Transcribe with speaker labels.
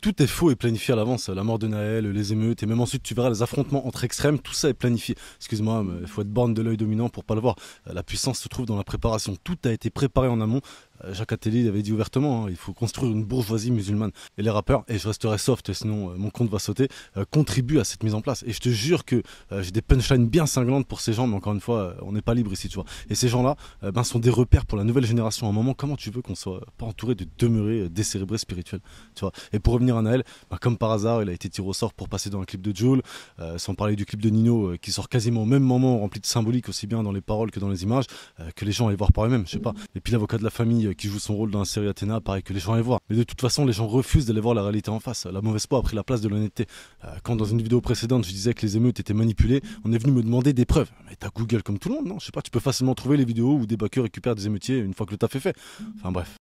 Speaker 1: tout est faux et planifié à l'avance. La mort de Naël, les émeutes, et même ensuite tu verras les affrontements entre extrêmes, tout ça est planifié. Excuse-moi, il faut être borne de l'œil dominant pour pas le voir. La puissance se trouve dans la préparation. Tout a été préparé en amont. Euh, Jacques Attali avait dit ouvertement, hein, il faut construire une bourgeoisie musulmane. Et les rappeurs, et je resterai soft, sinon euh, mon compte va sauter, euh, contribuent à cette mise en place. Et je te jure que j'ai des punchlines bien cinglantes pour ces gens, mais encore une fois, on n'est pas libre ici, tu vois. Et ces gens-là ben, sont des repères pour la nouvelle génération. À un moment, comment tu veux qu'on soit pas entouré de demeurés décérébrés spirituels, tu vois. Et pour revenir à Naël, ben, comme par hasard, il a été tiré au sort pour passer dans le clip de Jules. sans parler du clip de Nino, qui sort quasiment au même moment, rempli de symbolique, aussi bien dans les paroles que dans les images, que les gens allaient voir par eux-mêmes, je sais pas. Et puis l'avocat de la famille, euh, qui joue son rôle dans la série Athéna, pareil que les gens aillent voir. Mais de toute façon, les gens refusent d'aller voir la réalité en face. La mauvaise foi a pris la place de l'honnêteté. Euh, quand dans une vidéo précédente, je disais que les émeutes étaient manipulées, on est venu me demander des preuves. Mais t'as Google comme tout le monde, non Je sais pas, tu peux facilement trouver les vidéos où des backers récupèrent des émeutiers
Speaker 2: une fois que le taf est fait. Enfin bref.